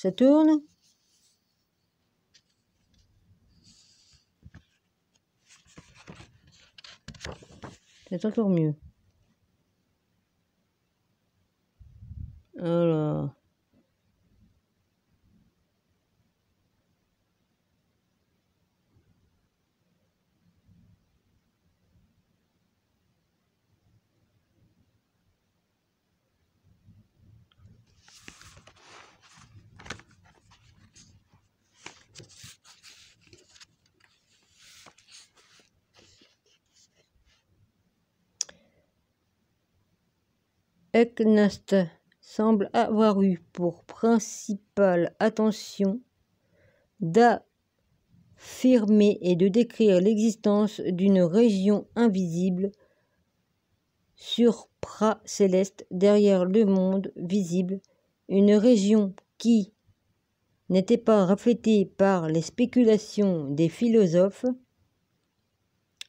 Ça tourne. C'est encore mieux. Eknast semble avoir eu pour principale attention d'affirmer et de décrire l'existence d'une région invisible supra-céleste derrière le monde visible, une région qui n'était pas reflétée par les spéculations des philosophes,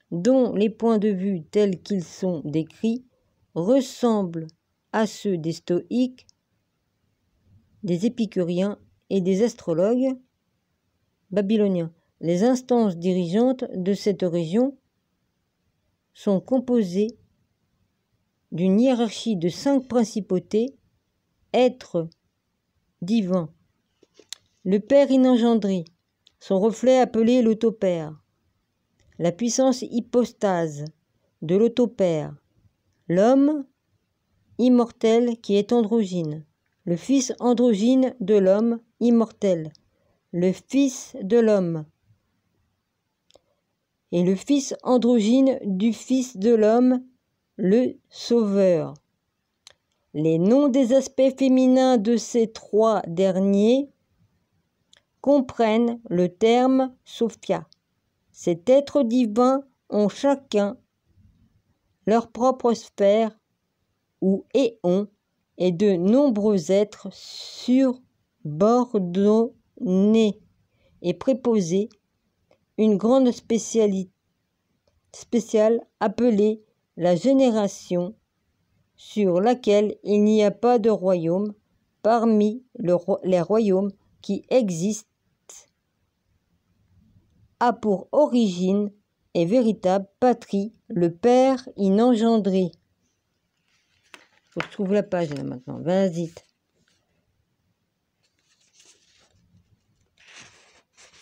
dont les points de vue tels qu'ils sont décrits ressemblent à ceux des stoïques, des épicuriens et des astrologues babyloniens. Les instances dirigeantes de cette région sont composées d'une hiérarchie de cinq principautés, êtres divins. Le Père inengendri, son reflet appelé l'autopère, la puissance hypostase de l'autopère, l'homme immortel qui est androgyne, le fils androgyne de l'homme, immortel, le fils de l'homme, et le fils androgyne du fils de l'homme, le sauveur. Les noms des aspects féminins de ces trois derniers comprennent le terme Sophia. Cet être divin ont chacun leur propre sphère ou éons et de nombreux êtres surbordonnés et préposés, une grande spécialité spéciale appelée la génération sur laquelle il n'y a pas de royaume parmi les royaumes qui existent a pour origine et véritable patrie le Père inengendré. Faut que je trouve la page là maintenant. Vas-y.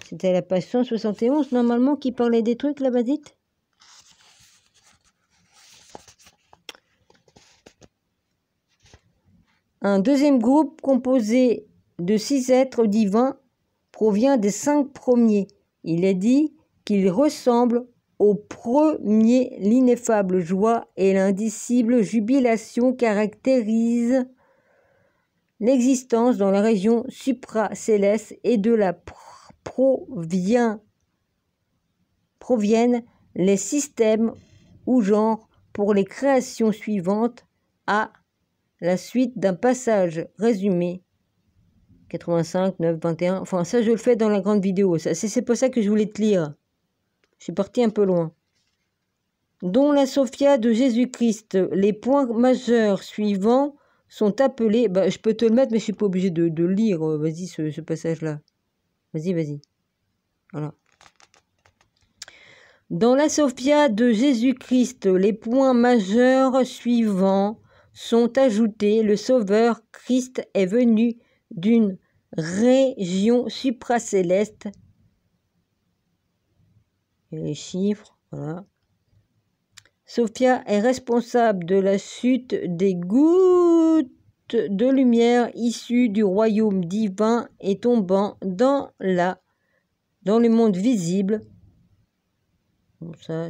C'était la page 171 normalement qui parlait des trucs là, vas-y. Un deuxième groupe composé de six êtres divins provient des cinq premiers. Il est dit qu'ils ressemblent au premier l'ineffable joie et l'indicible jubilation caractérise l'existence dans la région supracéleste et de la proviennent les systèmes ou genres pour les créations suivantes à la suite d'un passage résumé 85, 9, 21. Enfin, ça, je le fais dans la grande vidéo. C'est pour ça que je voulais te lire. Je suis parti un peu loin. Dans la Sophia de Jésus-Christ. Les points majeurs suivants sont appelés. Bah, je peux te le mettre, mais je suis pas obligé de, lire. Euh, vas-y, ce, ce passage-là. Vas-y, vas-y. Voilà. Dans la Sophia de Jésus-Christ, les points majeurs suivants sont ajoutés. Le Sauveur Christ est venu d'une région supracéleste et les chiffres. Voilà. Sophia est responsable de la chute des gouttes de lumière issues du royaume divin et tombant dans la dans le monde visible. ça,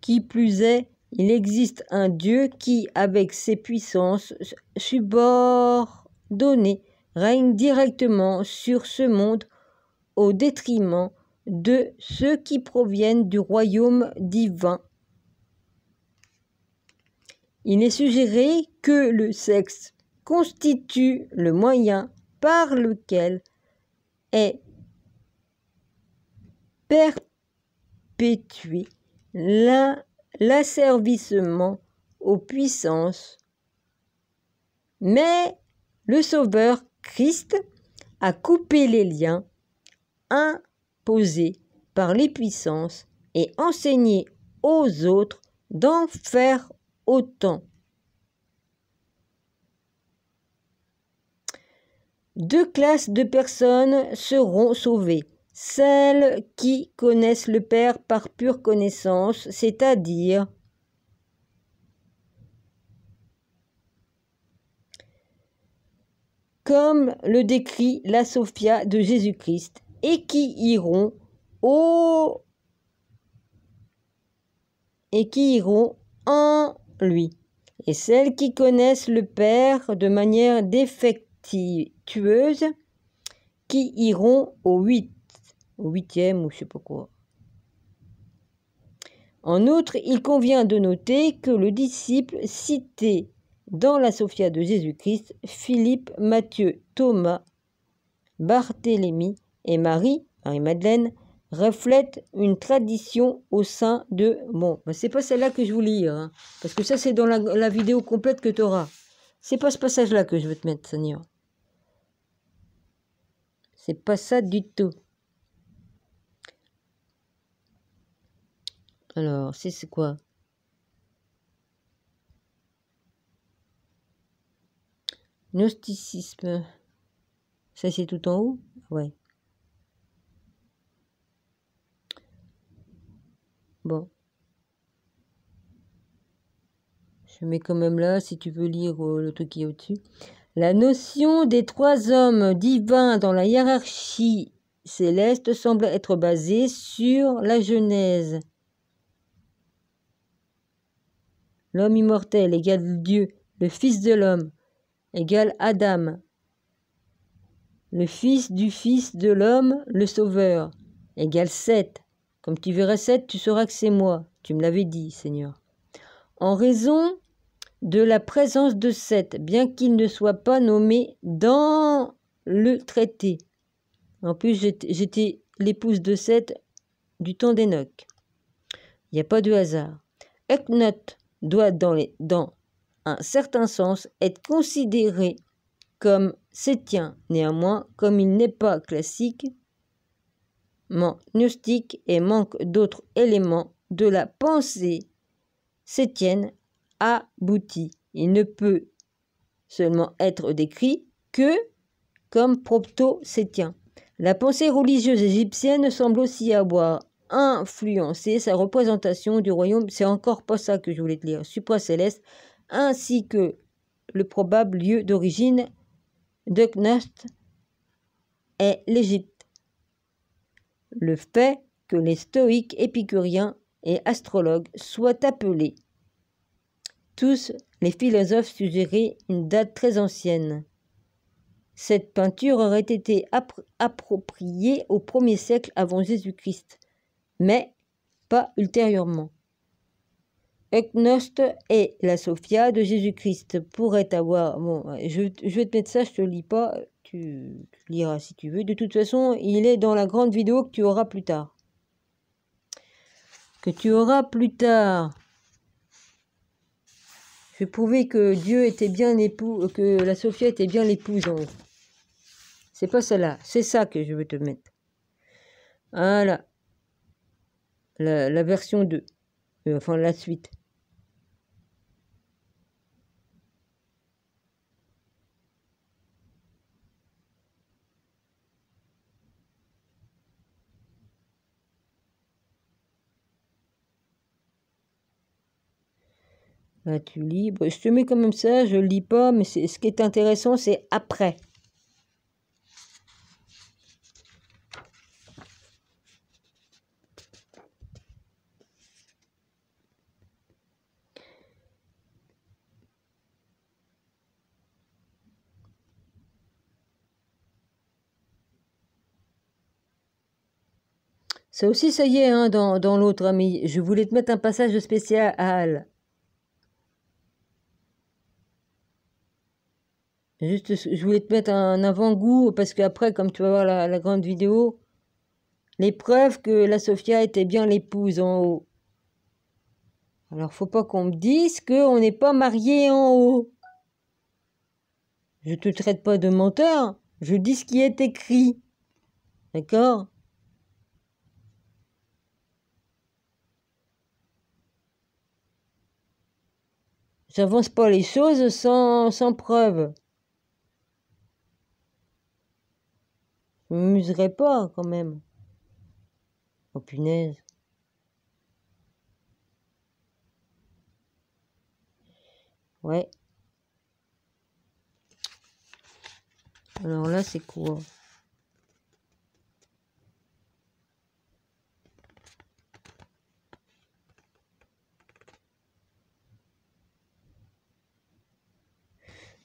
Qui plus est, il existe un Dieu qui, avec ses puissances subordonnées, règne directement sur ce monde au détriment de ceux qui proviennent du royaume divin. Il est suggéré que le sexe constitue le moyen par lequel est perpétué l'asservissement aux puissances. Mais le Sauveur Christ a coupé les liens un posée par les puissances et enseigner aux autres d'en faire autant. Deux classes de personnes seront sauvées. Celles qui connaissent le Père par pure connaissance, c'est-à-dire comme le décrit la Sophia de Jésus-Christ, et qui iront au et qui iront en lui. Et celles qui connaissent le Père de manière défectueuse, qui iront au huit, huitième ou je sais pas quoi. En outre, il convient de noter que le disciple cité dans la Sophia de Jésus-Christ, Philippe, Matthieu, Thomas, Barthélemy, et Marie, Marie-Madeleine, reflète une tradition au sein de... Bon, c'est pas celle-là que je vous lire, hein, parce que ça c'est dans la, vidéo complète que tu auras. C'est pas ce passage-là que je veux te mettre, Seigneur. C'est pas ça du tout. Alors, c'est quoi Gnosticisme. Ça c'est tout en haut Ouais. Bon. Je mets quand même là, si tu veux lire euh, le truc qui est au-dessus. La notion des trois hommes divins dans la hiérarchie céleste semble être basée sur la Genèse. L'homme immortel égale Dieu, le Fils de l'homme égale Adam, le Fils du Fils de l'homme, le Sauveur, égale Seth, comme tu verras cette, tu sauras que c'est moi. Tu me l'avais dit, Seigneur. En raison de la présence de Seth, bien qu'il ne soit pas nommé dans le traité. En plus, j'étais l'épouse de Seth du temps d'Enoch. Il n'y a pas de hasard. Eknot doit, dans, dans, un certain sens, être considéré comme sétien. Néanmoins, comme il n'est pas classique, gnostique et manque d'autres éléments de la pensée sétienne aboutit. Il ne peut seulement être décrit que comme propto-sétien. La pensée religieuse égyptienne semble aussi avoir influencé sa représentation du royaume, c'est encore pas ça que je voulais te lire, céleste ainsi que le probable lieu d'origine de Knast est l'Égypte le fait que les stoïques épicuriens et astrologues soient appelés. Tous les philosophes suggéraient une date très ancienne. Cette peinture aurait été appropriée au 1er siècle avant Jésus-Christ, mais pas ultérieurement. Ecnost et la Sophia de Jésus-Christ pourraient avoir... je, vais te mettre ça, je te lis pas, tu, liras si tu veux. De toute façon, il est dans la grande vidéo que tu auras plus tard. Que tu auras plus tard. J'ai prouvé que Dieu était bien époux, que la Sophia était bien l'épouse en C'est pas celle-là, c'est ça que je veux te mettre. Voilà. La, la version 2. Euh, enfin, la suite. Bah, tu lis, Je bah, te mets quand même ça, je ne lis pas, mais ce qui est intéressant, c'est après. Ça aussi, ça y est, hein, dans, dans l'autre ami. Je voulais te mettre un passage spécial. Juste, je voulais te mettre un avant-goût parce qu'après, comme tu vas voir la, grande vidéo, les preuves que la Sophia était bien l'épouse en haut. Alors, faut pas qu'on me dise qu'on n'est pas marié en haut. Je te traite pas de menteur, je dis ce qui est écrit. D'accord J'avance pas les choses sans, sans preuve. Je pas quand même. Oh punaise. Ouais. Alors là, c'est quoi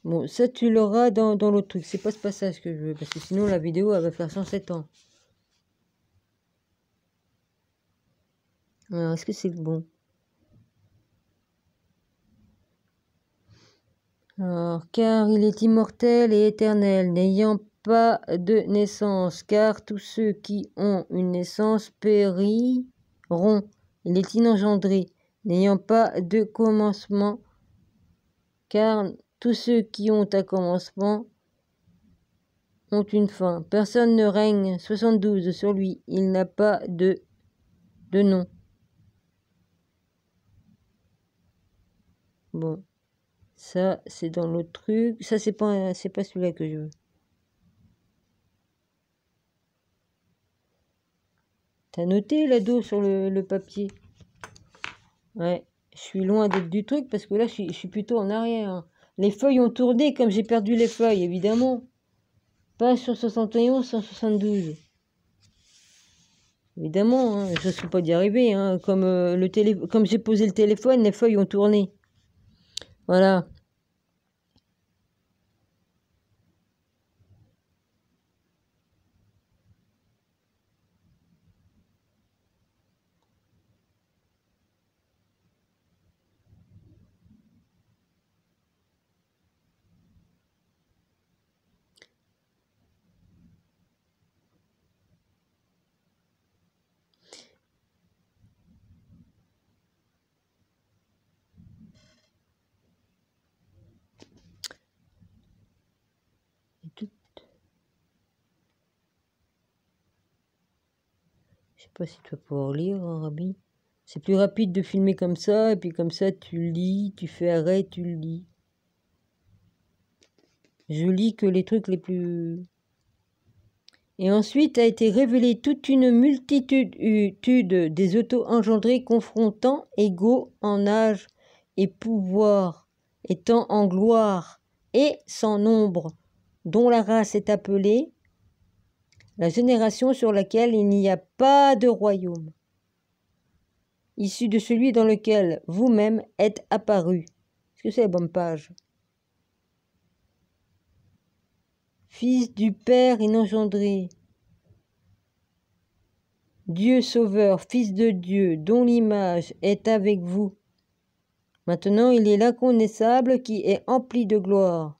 Bon, ça tu l'auras dans, l'autre truc. C'est pas ce passage que je veux, parce que sinon la vidéo elle va faire 107 ans. Alors, est-ce que c'est bon Alors, car il est immortel et éternel, n'ayant pas de naissance, car tous ceux qui ont une naissance périront. Il est inengendré, n'ayant pas de commencement, car tous ceux qui ont un commencement ont une fin. Personne ne règne 72 sur lui. Il n'a pas de, de nom. Bon. Ça, c'est dans l'autre truc. Ça, c'est pas, c'est pas celui-là que je veux. T'as noté la dose sur le, papier Ouais, je suis loin d'être du truc parce que là, je suis, je suis plutôt en arrière. Les feuilles ont tourné comme j'ai perdu les feuilles, évidemment. Page 171, 172. Évidemment, hein, je ne suis pas d'y arriver. Hein, comme euh, le comme j'ai posé le téléphone, les feuilles ont tourné. Voilà. sais pas si tu vas pouvoir lire, hein, Rabi. C'est plus rapide de filmer comme ça, et puis comme ça, tu lis, tu fais arrêt, tu lis. Je lis que les trucs les plus... Et ensuite a été révélée toute une multitude euh, des auto-engendrés confrontant égaux en âge et pouvoir, étant en gloire et sans nombre, dont la race est appelée la génération sur laquelle il n'y a pas de royaume, issu de celui dans lequel vous-même êtes apparu. Est-ce que c'est la bonne page Fils du Père inengendré, Dieu Sauveur, Fils de Dieu, dont l'image est avec vous. Maintenant il est l'inconnaissable qui est empli de gloire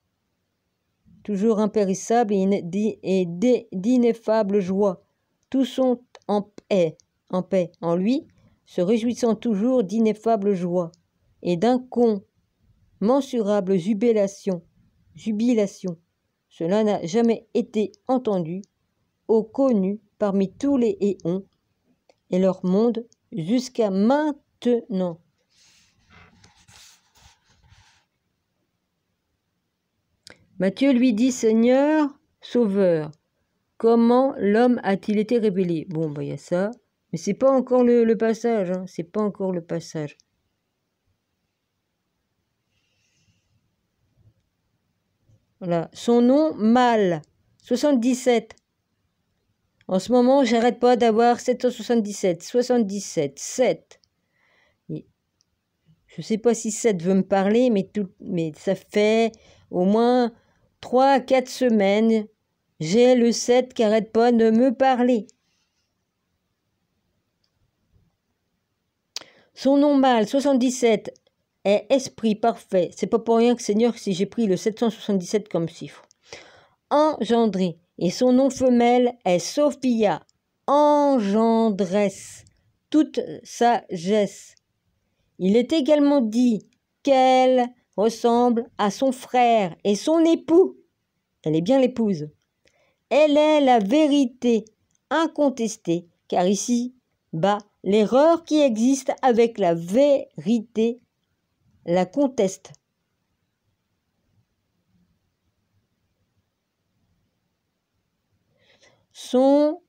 toujours impérissable et d'ineffable joie. Tous sont en paix, en paix, en lui, se réjouissant toujours d'ineffable joie et d'incommensurables jubilations. Jubilation. Cela n'a jamais été entendu ou connu parmi tous les éons et leur monde jusqu'à maintenant. Matthieu lui dit Seigneur, Sauveur, comment l'homme a-t-il été révélé Bon, bah il y a ça. Mais c'est pas encore le, passage, hein. c'est pas encore le passage. Voilà. Son nom, Mal, 77. En ce moment, j'arrête pas d'avoir 777, 77, 7. Je je sais pas si 7 veut me parler, mais, tout, mais ça fait au moins trois à quatre semaines, j'ai le 7 qui n'arrête pas de me parler. Son nom mâle 77 est esprit parfait. C'est pas pour rien que Seigneur si j'ai pris le 777 comme chiffre. Engendré. Et son nom femelle est Sophia. Engendresse. Toute sagesse. Il est également dit qu'elle ressemble à son frère et son époux. Elle est bien l'épouse. Elle est la vérité incontestée, car ici, bas, l'erreur qui existe avec la vérité la conteste. Son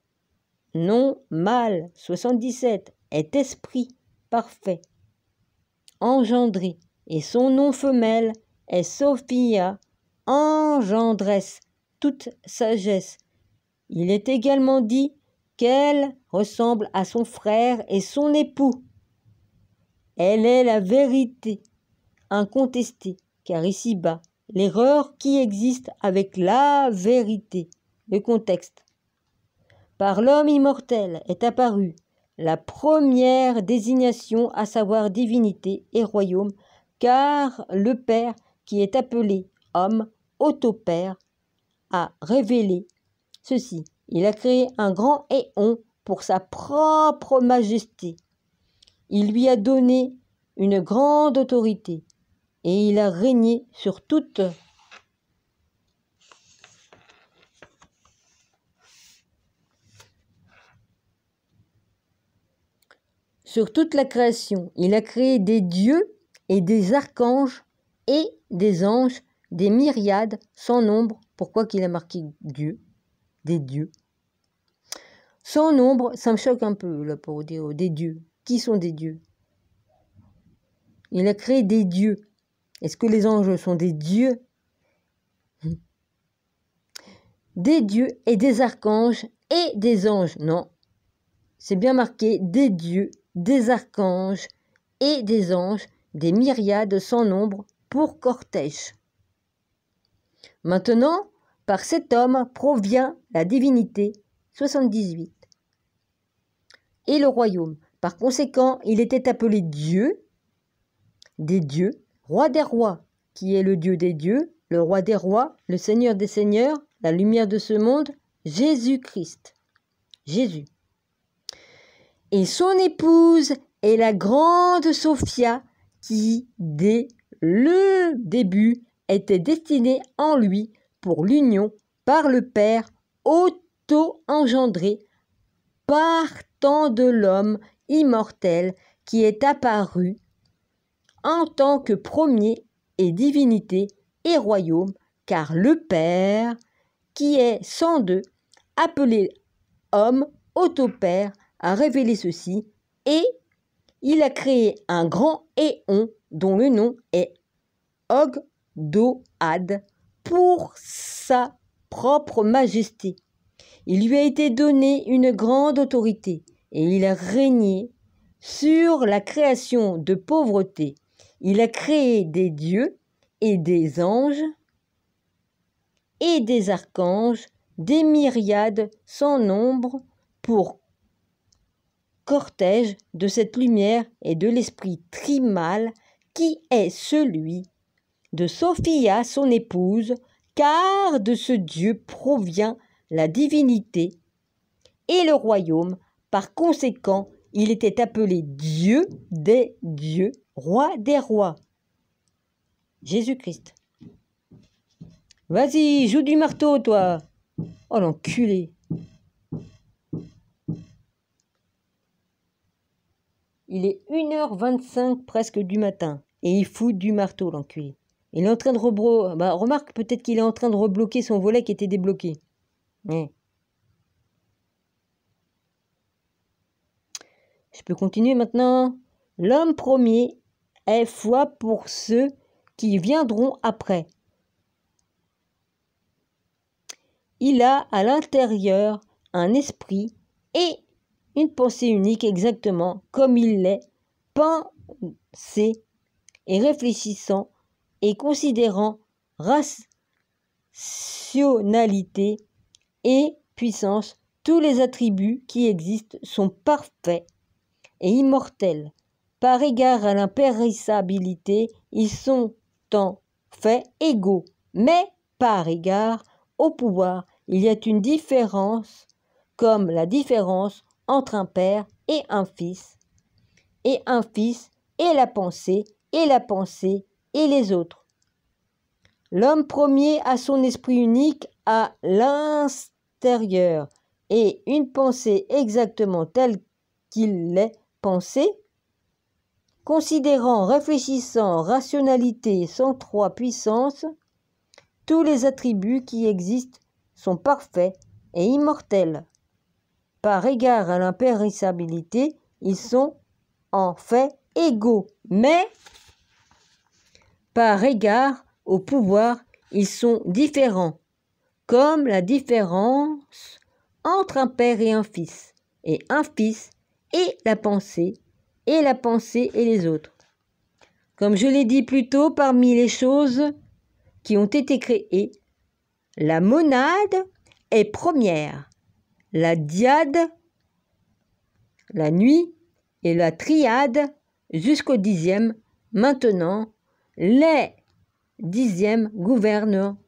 nom mâle 77 est esprit parfait, engendré et son nom femelle est Sophia, engendresse toute sagesse. Il est également dit qu'elle ressemble à son frère et son époux. Elle est la vérité incontestée, car ici-bas, l'erreur qui existe avec la vérité, le contexte. Par l'homme immortel est apparue la première désignation, à savoir divinité et royaume, car le Père qui est appelé homme, autopère, a révélé ceci. Il a créé un grand éon pour sa propre majesté. Il lui a donné une grande autorité et il a régné sur toute sur toute la création. Il a créé des dieux et des archanges et des anges, des myriades sans nombre. Pourquoi qu'il a marqué Dieu Des dieux. Sans nombre, ça me choque un peu là pour dire des dieux. Qui sont des dieux Il a créé des dieux. Est-ce que les anges sont des dieux hmm. Des dieux et des archanges et des anges. Non. C'est bien marqué des dieux, des archanges et des anges des myriades sans nombre pour cortège. Maintenant, par cet homme provient la divinité, 78. Et le royaume. Par conséquent, il était appelé Dieu, des dieux, roi des rois, qui est le Dieu des dieux, le roi des rois, le Seigneur des seigneurs, la lumière de ce monde, Jésus-Christ. Jésus. Et son épouse est la grande Sophia, qui, dès le début, était destiné en lui pour l'union par le Père auto-engendré, partant de l'homme immortel qui est apparu en tant que premier et divinité et royaume, car le Père, qui est sans deux, appelé homme, auto-père, a révélé ceci, et il a créé un grand éon dont le nom est Ogdoad pour sa propre majesté. Il lui a été donné une grande autorité et il a régné sur la création de pauvreté. Il a créé des dieux et des anges et des archanges, des myriades sans nombre pour cortège de cette lumière et de l'esprit trimal qui est celui de Sophia, son épouse, car de ce Dieu provient la divinité et le royaume. Par conséquent, il était appelé Dieu des dieux, roi des rois. Jésus-Christ. Vas-y, joue du marteau, toi. Oh l'enculé. Il est 1h25 presque du matin. Et il fout du marteau, l'enculé. Il est en train de rebro... Bah, remarque, peut-être qu'il est en train de rebloquer son volet qui était débloqué. Je peux continuer maintenant. L'homme premier est foi pour ceux qui viendront après. Il a à l'intérieur un esprit et une pensée unique exactement comme il l'est, pensée et réfléchissant et considérant rationalité et puissance, tous les attributs qui existent sont parfaits et immortels. Par égard à l'impérissabilité, ils sont en fait égaux, mais par égard au pouvoir, il y a une différence, comme la différence entre un Père et un Fils, et un Fils et la pensée, et la pensée et les autres. L'homme premier a son esprit unique à l'intérieur, et une pensée exactement telle qu'il l'est pensée, considérant, réfléchissant, rationalité, sans trois puissances, tous les attributs qui existent sont parfaits et immortels. Par égard à l'impérissabilité, ils sont en fait égaux, mais par égard au pouvoir, ils sont différents, comme la différence entre un père et un fils, et un fils et la pensée, et la pensée et les autres. Comme je l'ai dit plus tôt, parmi les choses qui ont été créées, la monade est première la diade, la nuit et la triade jusqu'au dixième. Maintenant, les dixièmes gouvernants,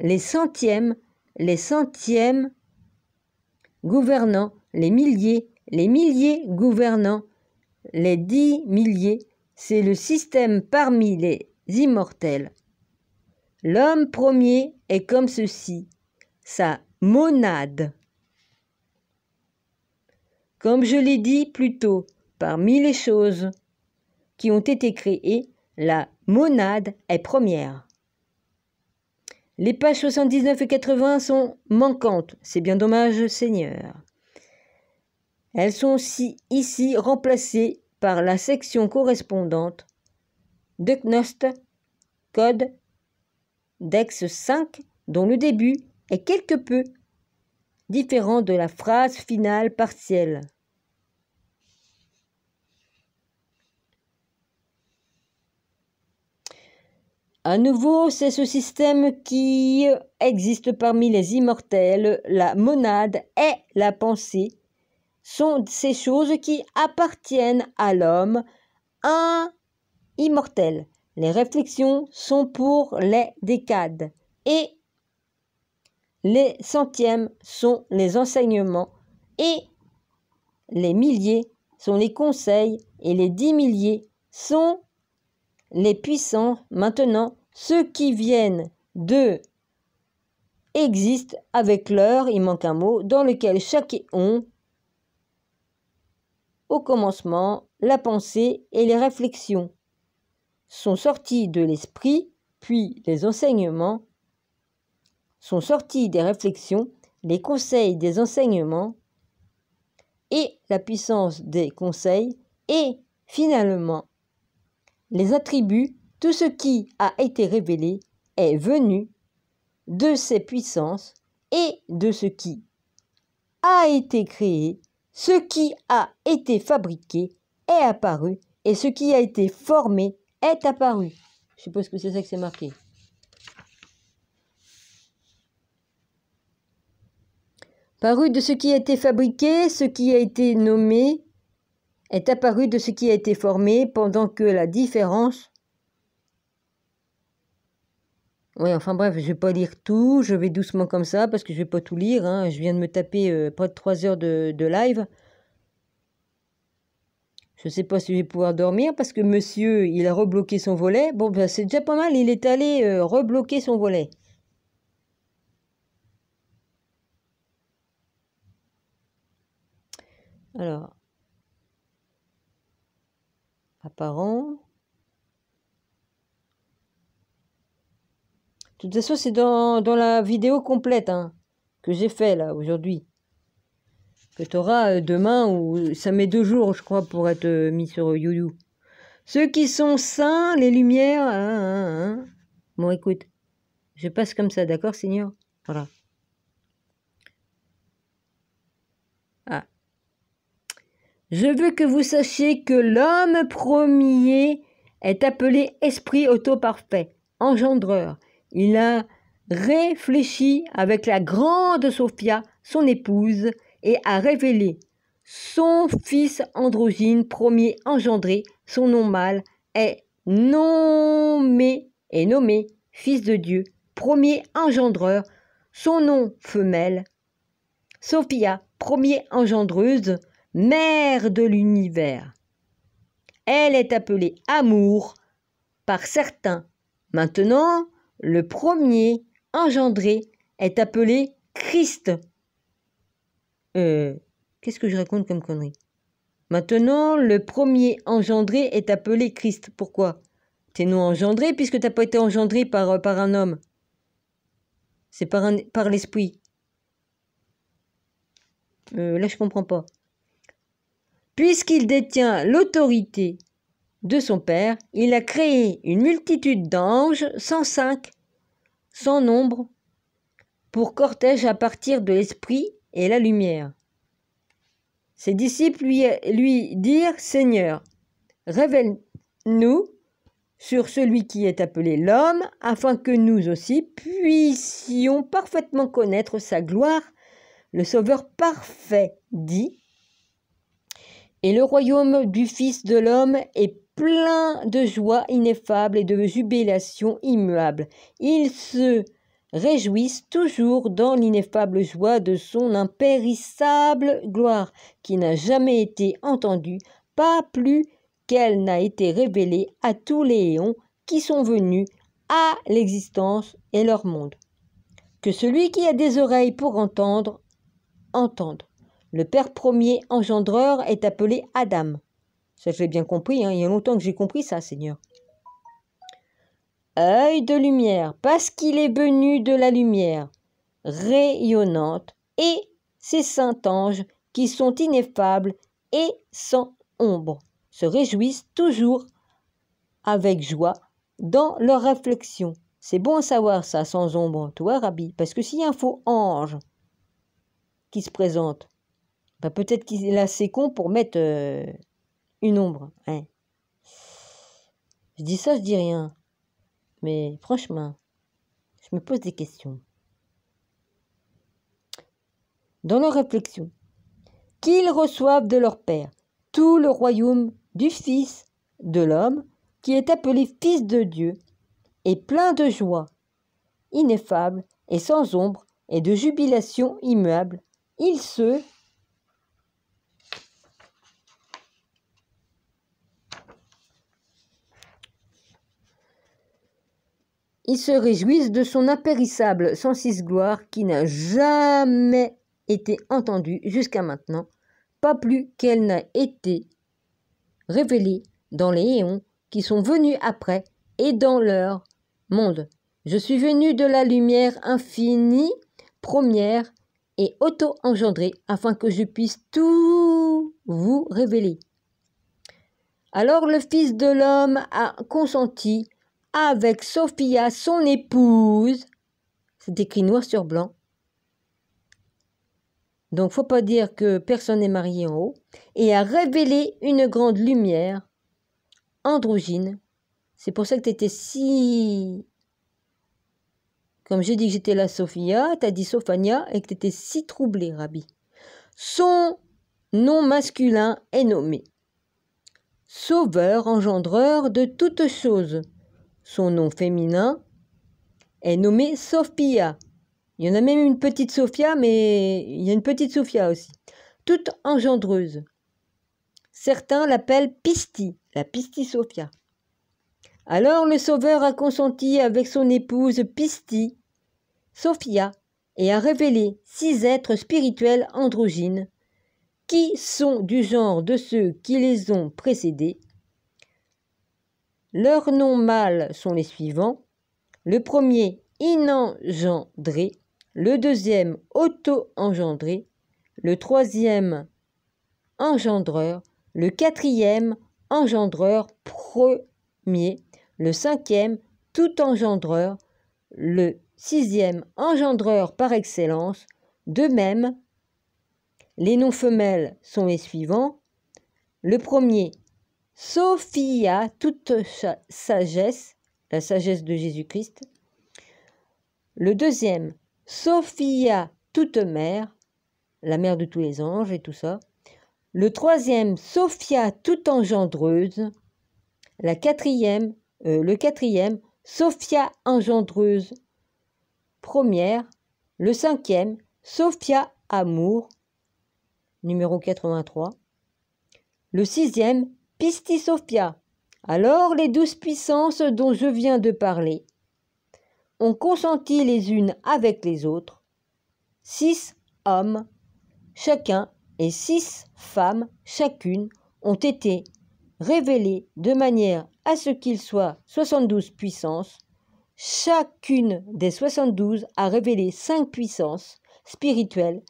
les centièmes, les centièmes gouvernants, les milliers, les milliers gouvernants, les dix milliers, c'est le système parmi les immortels. L'homme premier est comme ceci, sa monade. Comme je l'ai dit plus tôt, parmi les choses qui ont été créées, la monade est première. Les pages 79 et 80 sont manquantes, c'est bien dommage Seigneur. Elles sont aussi ici remplacées par la section correspondante de Knost, code Dex 5, dont le début est quelque peu différent de la phrase finale partielle. À nouveau, c'est ce système qui existe parmi les immortels. La monade et la pensée. Sont ces choses qui appartiennent à l'homme, un immortel. Les réflexions sont pour les décades et les centièmes sont les enseignements et les milliers sont les conseils et les dix milliers sont les puissants. Maintenant, ceux qui viennent de existent avec l'heure, il manque un mot, dans lequel chaque on, au commencement, la pensée et les réflexions sont sortis de l'esprit, puis les enseignements, sont sortis des réflexions, les conseils des enseignements et la puissance des conseils et finalement les attributs, tout ce qui a été révélé est venu de ces puissances et de ce qui a été créé, ce qui a été fabriqué est apparu et ce qui a été formé est apparu. Je suppose que c'est ça que c'est marqué. Paru de ce qui a été fabriqué, ce qui a été nommé est apparu de ce qui a été formé pendant que la différence... Oui, enfin bref, je ne vais pas lire tout, je vais doucement comme ça parce que je ne vais pas tout lire. Hein. Je viens de me taper euh, près de 3 heures de, live. Je ne sais pas si je vais pouvoir dormir parce que monsieur, il a rebloqué son volet. Bon, ben, c'est déjà pas mal, il est allé euh, rebloquer son volet. Alors, apparent. De toute façon, c'est dans, dans, la vidéo complète hein, que j'ai fait là aujourd'hui. Que tu auras euh, demain ou ça met deux jours, je crois, pour être euh, mis sur euh, YouTube. Ceux qui sont sains, les lumières. Hein, hein, hein, bon, écoute, je passe comme ça, d'accord, Seigneur Voilà. Je veux que vous sachiez que l'homme premier est appelé esprit autoparfait, engendreur. Il a réfléchi avec la grande Sophia, son épouse, et a révélé son fils androgyne premier engendré, son nom mâle, est nommé et nommé fils de Dieu, premier engendreur, son nom femelle, Sophia, premier engendreuse, mère de l'univers. Elle est appelée amour par certains. Maintenant, le premier engendré est appelé Christ. Euh, qu'est-ce que je raconte comme connerie Maintenant, le premier engendré est appelé Christ. Pourquoi T'es non engendré puisque t'as pas été engendré par, euh, par un homme. C'est par, un, par l'esprit. Euh, là, je comprends pas. Puisqu'il détient l'autorité de son Père, il a créé une multitude d'anges, 105, sans nombre, pour cortège à partir de l'Esprit et la lumière. Ses disciples lui, lui dirent Seigneur, révèle-nous sur celui qui est appelé l'homme, afin que nous aussi puissions parfaitement connaître sa gloire. Le Sauveur parfait dit et le royaume du Fils de l'homme est plein de joie ineffable et de jubilation immuable. Ils se réjouissent toujours dans l'ineffable joie de son impérissable gloire, qui n'a jamais été entendue, pas plus qu'elle n'a été révélée à tous les éons qui sont venus à l'existence et leur monde. Que celui qui a des oreilles pour entendre, entende. Le père premier engendreur est appelé Adam. Ça, je l'ai bien compris, hein. il y a longtemps que j'ai compris ça, Seigneur. Œil de lumière, parce qu'il est venu de la lumière rayonnante, et ces saints anges qui sont ineffables et sans ombre se réjouissent toujours avec joie dans leur réflexion. C'est bon à savoir ça, sans ombre, toi, Rabbi, parce que s'il y a un faux ange qui se présente, bah, peut-être qu'il est assez con pour mettre euh, une ombre. Hein. Je dis ça, je dis rien. Mais franchement, je me pose des questions. Dans leur réflexion, qu'ils reçoivent de leur Père tout le royaume du Fils de l'homme, qui est appelé Fils de Dieu, et plein de joie, ineffable et sans ombre, et de jubilation immuable, ils se Ils se réjouissent de son impérissable 106 gloire qui n'a jamais été entendue jusqu'à maintenant, pas plus qu'elle n'a été révélée dans les éons qui sont venus après et dans leur monde. Je suis venu de la lumière infinie, première et auto-engendrée, afin que je puisse tout vous révéler. Alors le Fils de l'homme a consenti avec Sophia, son épouse. C'est écrit noir sur blanc. Donc, faut pas dire que personne n'est marié en haut. Et a révélé une grande lumière androgyne. C'est pour ça que tu étais si. Comme j'ai dit que j'étais la Sophia, tu as dit Sophania et que tu étais si troublée, Rabbi. Son nom masculin est nommé Sauveur, engendreur de toutes choses. Son nom féminin est nommé Sophia. Il y en a même une petite Sophia, mais il y a une petite Sophia aussi, toute engendreuse. Certains l'appellent Pisti, la Pisti Sophia. Alors le Sauveur a consenti avec son épouse Pisti, Sophia, et a révélé six êtres spirituels androgynes, qui sont du genre de ceux qui les ont précédés, leurs noms mâles sont les suivants. Le premier, inengendré. Le deuxième, auto-engendré. Le troisième, engendreur. Le quatrième, engendreur premier. Le cinquième, tout engendreur. Le sixième, engendreur par excellence. De même, les noms femelles sont les suivants. Le premier, Sophia, toute sagesse, la sagesse de Jésus-Christ. Le deuxième, Sophia, toute mère, la mère de tous les anges et tout ça. Le troisième, Sophia, toute engendreuse. La quatrième, euh, le quatrième, Sophia, engendreuse première. Le cinquième, Sophia, amour, numéro 83. Le sixième, Pistisophia. Sophia. Alors les douze puissances dont je viens de parler ont consenti les unes avec les autres, six hommes chacun et six femmes chacune ont été révélées de manière à ce qu'il soit 72 puissances. Chacune des 72 a révélé cinq puissances spirituelles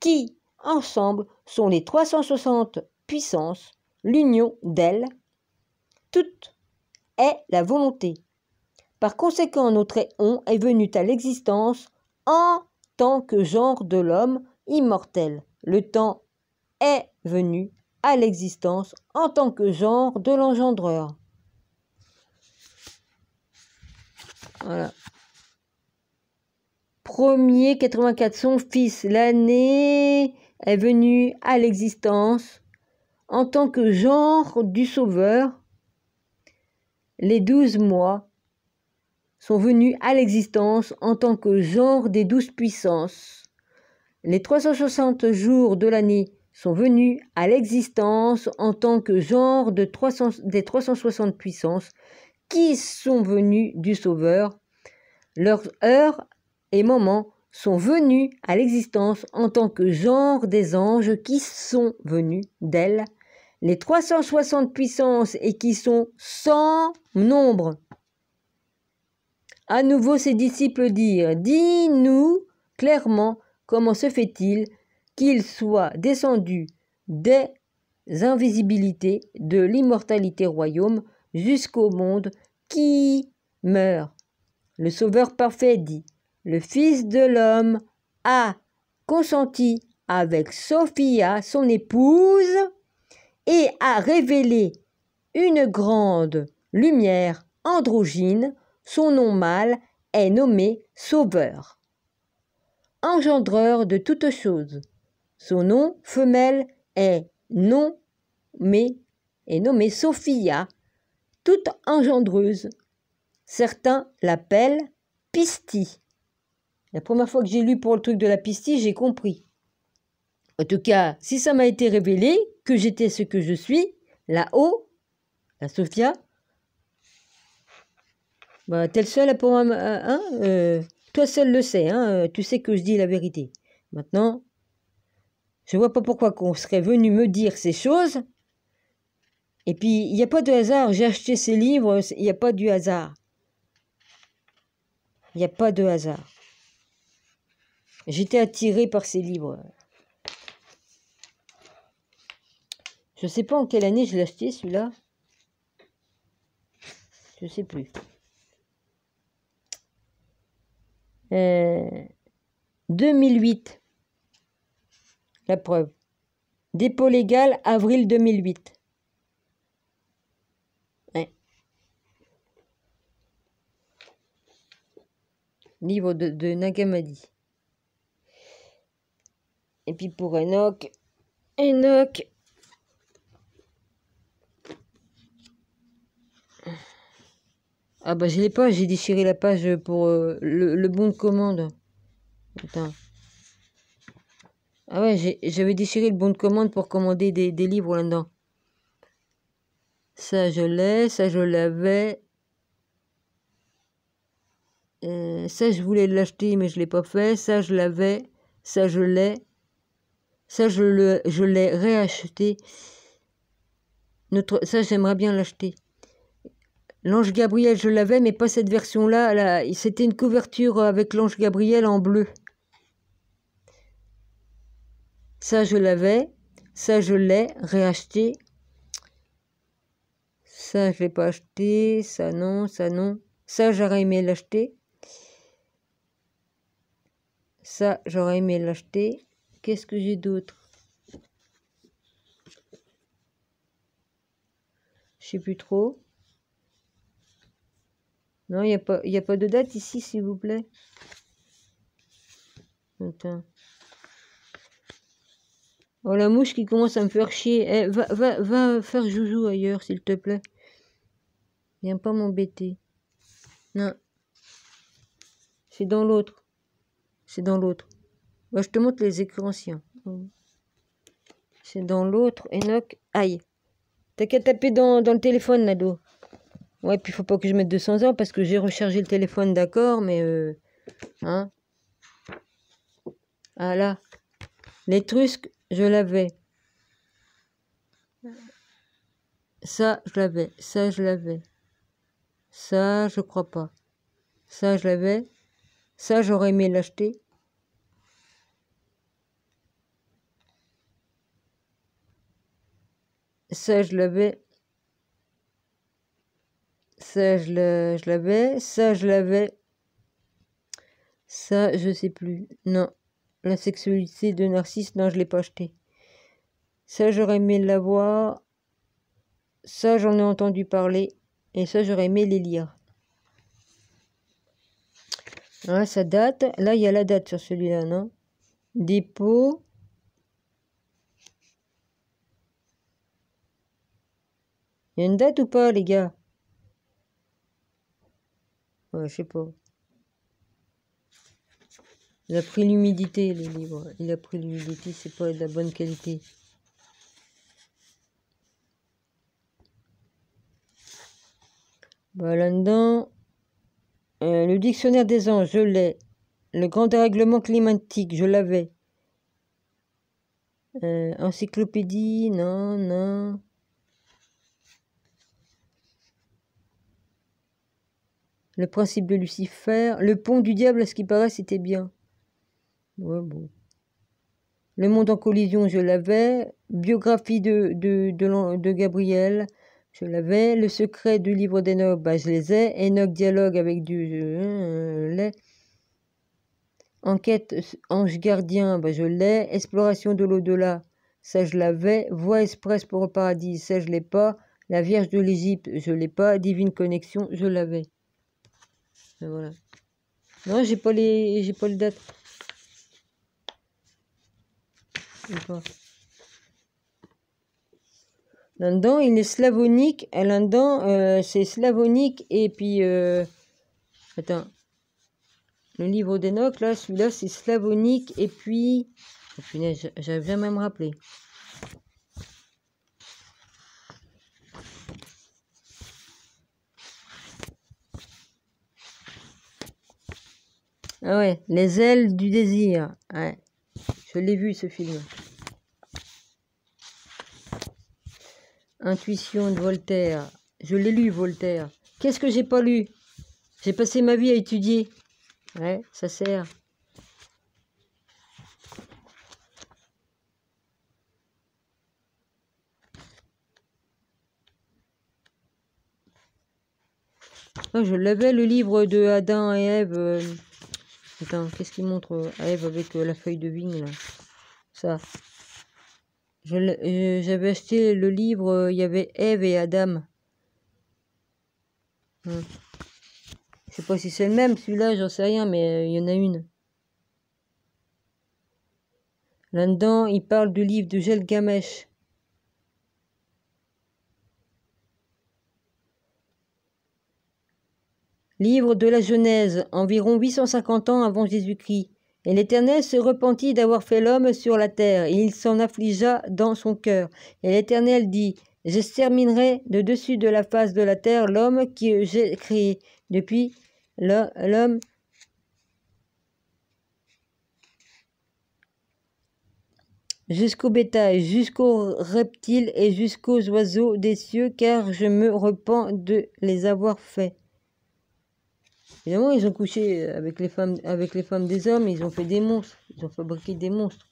qui, ensemble, sont les 360 puissances l'union d'elle, toute, est la volonté. Par conséquent, notre on est venu à l'existence en tant que genre de l'homme immortel. Le temps est venu à l'existence en tant que genre de l'engendreur. Voilà. Premier 84, son fils, l'année est venue à l'existence en tant que genre du Sauveur, les douze mois sont venus à l'existence en tant que genre des douze puissances. Les 360 jours de l'année sont venus à l'existence en tant que genre de des 360 puissances qui sont venus du Sauveur. Leurs heures et moments sont venus à l'existence en tant que genre des anges qui sont venus d'elle, les 360 puissances et qui sont sans nombre. À nouveau, ses disciples dirent Dis-nous clairement comment se fait-il qu'il soit descendu des invisibilités de l'immortalité royaume jusqu'au monde qui meurt. Le Sauveur parfait dit le Fils de l'homme a consenti avec Sophia, son épouse, et a révélé une grande lumière androgyne, son nom mâle est nommé Sauveur, engendreur de toutes choses. Son nom femelle est nommé, est nommé Sophia, toute engendreuse. Certains l'appellent Pisti. La première fois que j'ai lu pour le truc de la pistille, j'ai compris. En tout cas, si ça m'a été révélé que j'étais ce que je suis, là-haut, la Sophia, bah, t'es seule seul pour un, euh, hein, euh, toi seul le sais, hein, euh, tu sais que je dis la vérité. Maintenant, je vois pas pourquoi qu'on serait venu me dire ces choses. Et puis, il n'y a pas de hasard, j'ai acheté ces livres, il n'y a pas du hasard. Il n'y a pas de hasard. J'étais attiré par ces livres. Je ne sais pas en quelle année je l'ai acheté celui-là. Je ne sais plus. 2008. Euh, La preuve. Dépôt légal, avril 2008. Ouais. Livre de Nagamadi. Et puis pour Enoch, Enoch. Ah bah je l'ai pas, j'ai déchiré la page pour euh, le, bon de commande. Attends. Ah ouais, j'avais déchiré le bon de commande pour commander des, livres là-dedans. Ça je l'ai, ça je l'avais. Euh, ça je voulais l'acheter mais je l'ai pas fait. Ça je l'avais, ça je l'ai. Ça, je l'ai je réacheté. Notre, ça, j'aimerais bien l'acheter. L'ange Gabriel, je l'avais, mais pas cette version-là. Là, C'était une couverture avec l'ange Gabriel en bleu. Ça, je l'avais. Ça, je l'ai réacheté. Ça, je l'ai pas acheté. Ça, non. Ça, non. Ça, j'aurais aimé l'acheter. Ça, j'aurais aimé l'acheter. Qu'est-ce que j'ai d'autre Je sais plus trop. Non, il n'y a, pas, a pas de date ici, s'il vous plaît. Attends. Oh, la mouche qui commence à me faire chier. Eh, va, va, va faire joujou ailleurs, s'il te plaît. Viens pas m'embêter. Non. C'est dans l'autre. C'est dans l'autre je te montre les écrans hein. C'est dans l'autre. Enoch, aïe. T'as qu'à taper dans, le téléphone, Nado. Ouais, puis faut pas que je mette 200 ans parce que j'ai rechargé le téléphone, d'accord, mais... Euh, hein Ah là. L'étrusque, je l'avais. Ça, je l'avais. Ça, je l'avais. Ça, je crois pas. Ça, je l'avais. Ça, j'aurais aimé l'acheter. ça je l'avais. Ça je l'avais, ça je l'avais. Ça je sais plus. Non, la sexualité de Narcisse, non je l'ai pas acheté. Ça j'aurais aimé l'avoir. Ça j'en ai entendu parler et ça j'aurais aimé les lire. ça date. Là il y a la date sur celui-là, non Dépôt. Y a une date ou pas, les gars Ouais, je sais pas. Il a pris l'humidité, le livre. Il a pris l'humidité, c'est pas de la bonne qualité. Bah, là-dedans, euh, le dictionnaire des anges, je l'ai. Le grand dérèglement climatique, je l'avais. Euh, encyclopédie, non, non. Le principe de Lucifer. Le pont du diable, à ce qui paraît, c'était bien. Ouais, bon. Le monde en collision, je l'avais. Biographie de, de, de Gabriel, je l'avais. Le secret du livre d'Enoch, bah, je les ai. Enoch dialogue avec Dieu, je euh, l'ai. Enquête ange gardien, bah, je l'ai. Exploration de l'au-delà, ça je l'avais. Voix express pour le paradis, ça je l'ai pas. La Vierge de l'Égypte, je l'ai pas. Divine connexion, je l'avais voilà. Non, j'ai pas les. J'ai pas le date. Là-dedans, il est slavonique. Euh, Là-dedans, euh, c'est slavonique. Et puis. Euh, attends. Le livre d'Enoch, là, celui-là, c'est slavonique. Et puis. Oh, j'arrive jamais à me rappeler. Ah ouais, les ailes du désir. Ouais. Je l'ai vu ce film. Intuition de Voltaire. Je l'ai lu, Voltaire. Qu'est-ce que j'ai pas lu J'ai passé ma vie à étudier. Ouais, ça sert. Ah, je l'avais le livre de Adam et Ève. Euh, Putain, qu'est-ce qu'il montre euh, à Eve avec euh, la feuille de vigne là Ça. Euh, j'avais acheté le livre, il y avait Eve et Adam. Je hein. Je sais pas si c'est le même, celui-là, j'en sais rien, mais il y en a une. Là-dedans, il parle du livre de Gamèche. Livre de la Genèse, environ 850 ans avant Jésus-Christ. Et l'Éternel se repentit d'avoir fait l'homme sur la terre, et il s'en affligea dans son cœur. Et l'Éternel dit, J'exterminerai de dessus de la face de la terre l'homme que j'ai créé. Depuis, l'homme jusqu'au bétail, jusqu'aux reptiles et jusqu'aux oiseaux des cieux, car je me repens de les avoir faits. Évidemment, ils ont couché avec les femmes, avec les femmes des hommes, ils ont fait des monstres, ils ont fabriqué des monstres.